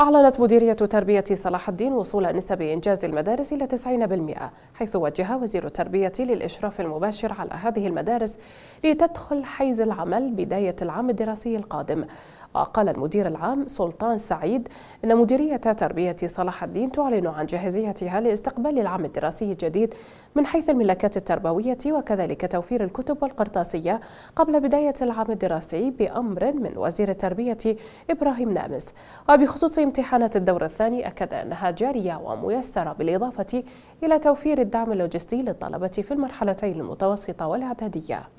أعلنت مديرية تربية صلاح الدين وصول نسب إنجاز المدارس إلى 90% حيث وجه وزير التربية للإشراف المباشر على هذه المدارس لتدخل حيز العمل بداية العام الدراسي القادم وقال المدير العام سلطان سعيد أن مديرية تربية صلاح الدين تعلن عن جاهزيتها لاستقبال العام الدراسي الجديد من حيث الملكات التربوية وكذلك توفير الكتب والقرطاسية قبل بداية العام الدراسي بأمر من وزير التربية إبراهيم نامس وبخصوص امتحانات الدور الثاني أكد أنها جارية وميسرة بالإضافة إلى توفير الدعم اللوجستي للطلبة في المرحلتين المتوسطة والإعدادية